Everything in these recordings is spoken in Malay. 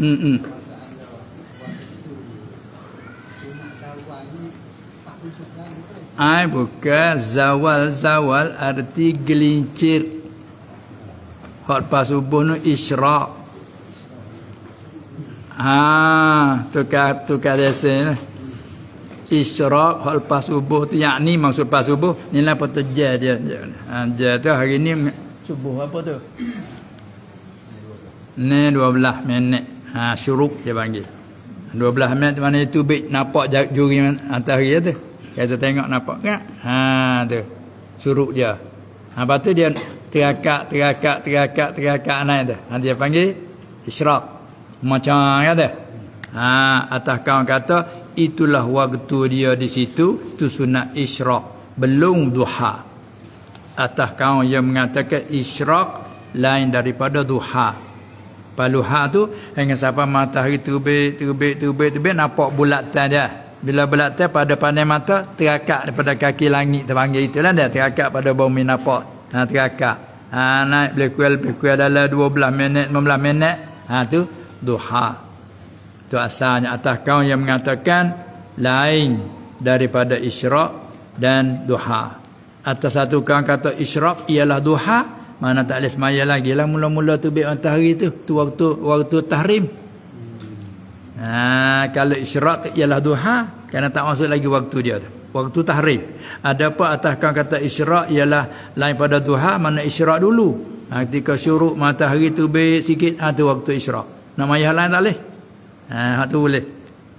Hmm. Hmm. Ai buka zawal zawal arti gelincir. Hot pas subuh nu isra. Ha, tukar tukar desa ni. Isyraq hot pas subuh tu yakni maksud pas subuh, inilah apa terjadi dia. Ha, dia tu hari ni subuh apa tu? ni belah minit ha syuruk dia panggil Dua belah minit mana itu bit nampak juri antara hari tu kata tengok nampak kan ha tu syuruk dia ha lepas tu dia terakak terakak terakak terakak naik tu nanti dia panggil israq macam kata ha atas kawan kata itulah waktu dia di situ tu sunat israq belum duha atas kawan yang mengatakan israq lain daripada duha paluha tu dengan siapa matahari terbit terbit terbit terbit nampak bulatan dia bila bulatan pada pandai mata terakak daripada kaki langit terpanggil itulah dia terakak pada bumi nampak ha terakak ha naik lebih kuil lebih kuil dalam 12 minit 15 minit ha tu duha tu asalnya atas kau yang mengatakan lain daripada isyrak dan duha atas satu kau kata isyrak ialah duha mana tak boleh semaya lagi lah mula-mula tu bit matahari tu tu waktu waktu tahrim ha, kalau isyrak ialah duha kerana tak masuk lagi waktu dia tu waktu tahrim ada apa atas kan kata isyrak ialah lain pada duha mana isyrak dulu ha, ketika syuruk matahari tu bit sikit ha, tu waktu isyrak Nama yang lain tak boleh ha, tu boleh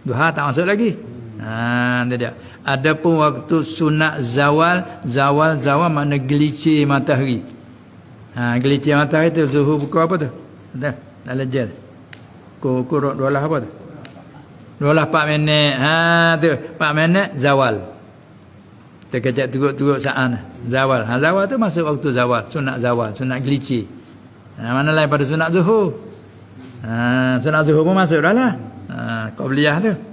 duha tak masuk lagi ha, dia dia Adapun waktu sunat zawal, zawal zawal mana gelici matahari. Ha gelincir matahari tu zuhur buka apa tu? Dah, dah lejer. Kukur dua lah apa tu? Dua lah empat minit. Ha tu, empat minit zawal. Terkejap turut-turut saat Zawal. Ha, zawal tu masuk waktu zawal. Sunat zawal. Sunat gelici. Ha, mana lain pada sunat zuhur. Ha, sunat zuhur pun masuk dah lah. Ha, Qobliyah tu.